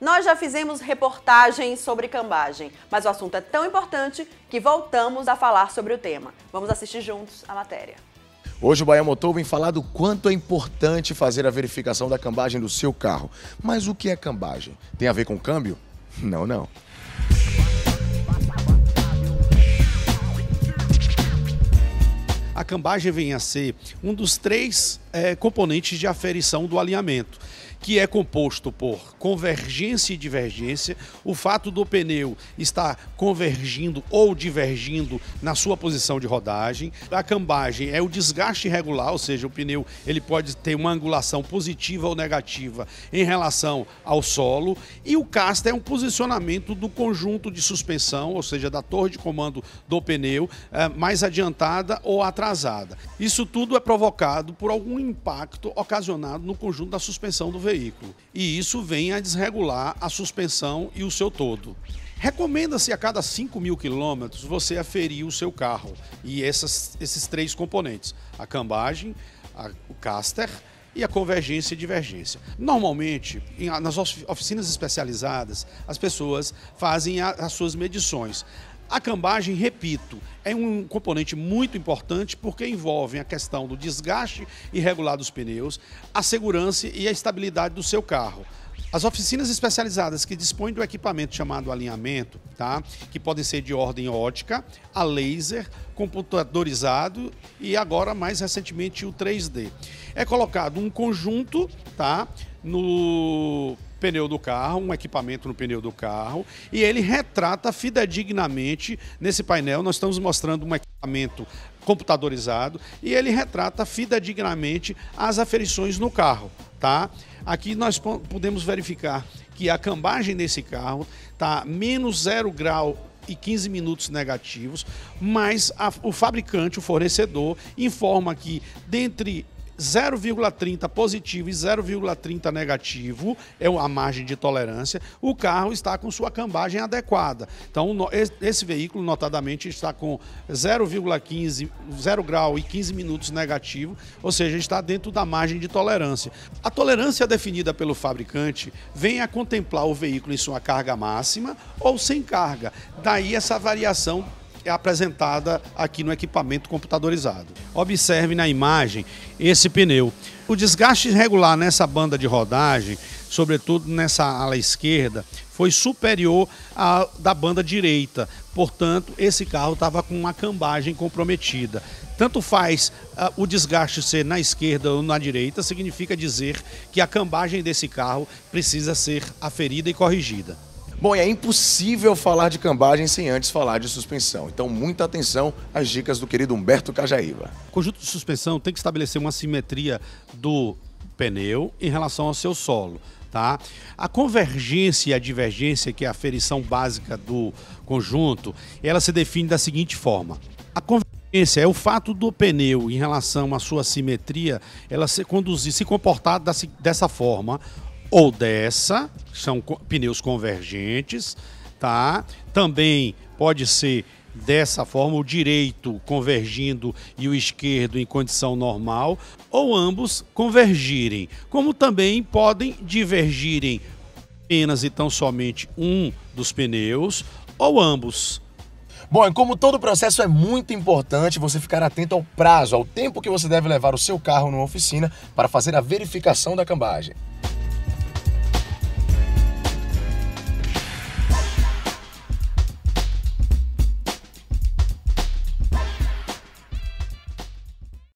Nós já fizemos reportagens sobre cambagem, mas o assunto é tão importante que voltamos a falar sobre o tema. Vamos assistir juntos a matéria. Hoje o Bahia Motor vem falar do quanto é importante fazer a verificação da cambagem do seu carro. Mas o que é cambagem? Tem a ver com câmbio? Não, não. a cambagem vem a ser um dos três é, componentes de aferição do alinhamento que é composto por convergência e divergência, o fato do pneu estar convergindo ou divergindo na sua posição de rodagem. A cambagem é o desgaste irregular, ou seja, o pneu ele pode ter uma angulação positiva ou negativa em relação ao solo, e o casta é um posicionamento do conjunto de suspensão, ou seja, da torre de comando do pneu, é, mais adiantada ou atrasada atrasada. Isso tudo é provocado por algum impacto ocasionado no conjunto da suspensão do veículo. E isso vem a desregular a suspensão e o seu todo. Recomenda-se a cada 5 mil quilômetros você aferir o seu carro e essas, esses três componentes: a cambagem, a, o caster e a convergência e divergência. Normalmente, nas oficinas especializadas, as pessoas fazem as suas medições. A cambagem, repito, é um componente muito importante porque envolve a questão do desgaste irregular dos pneus, a segurança e a estabilidade do seu carro. As oficinas especializadas que dispõem do equipamento chamado alinhamento, tá? que podem ser de ordem ótica, a laser, computadorizado e agora mais recentemente o 3D. É colocado um conjunto tá? no pneu do carro, um equipamento no pneu do carro, e ele retrata fidedignamente, nesse painel nós estamos mostrando um equipamento computadorizado, e ele retrata fidedignamente as aferições no carro, tá? Aqui nós podemos verificar que a cambagem desse carro tá menos zero grau e 15 minutos negativos, mas a, o fabricante, o fornecedor, informa que dentre 0,30 positivo e 0,30 negativo é a margem de tolerância, o carro está com sua cambagem adequada. Então, esse veículo, notadamente, está com 0,15, 0 grau e 15 minutos negativo, ou seja, está dentro da margem de tolerância. A tolerância definida pelo fabricante vem a contemplar o veículo em sua carga máxima ou sem carga. Daí essa variação é apresentada aqui no equipamento computadorizado. Observe na imagem esse pneu. O desgaste regular nessa banda de rodagem, sobretudo nessa ala esquerda, foi superior à da banda direita. Portanto, esse carro estava com uma cambagem comprometida. Tanto faz uh, o desgaste ser na esquerda ou na direita, significa dizer que a cambagem desse carro precisa ser aferida e corrigida. Bom, é impossível falar de cambagem sem antes falar de suspensão. Então, muita atenção às dicas do querido Humberto Cajaíba. O conjunto de suspensão tem que estabelecer uma simetria do pneu em relação ao seu solo. Tá? A convergência e a divergência, que é a ferição básica do conjunto, ela se define da seguinte forma. A convergência é o fato do pneu, em relação à sua simetria, ela se conduzir, se comportar dessa forma, ou dessa, são pneus convergentes, tá? Também pode ser dessa forma o direito convergindo e o esquerdo em condição normal, ou ambos convergirem, como também podem divergirem apenas e tão somente um dos pneus ou ambos. Bom, e como todo processo é muito importante você ficar atento ao prazo, ao tempo que você deve levar o seu carro numa oficina para fazer a verificação da cambagem.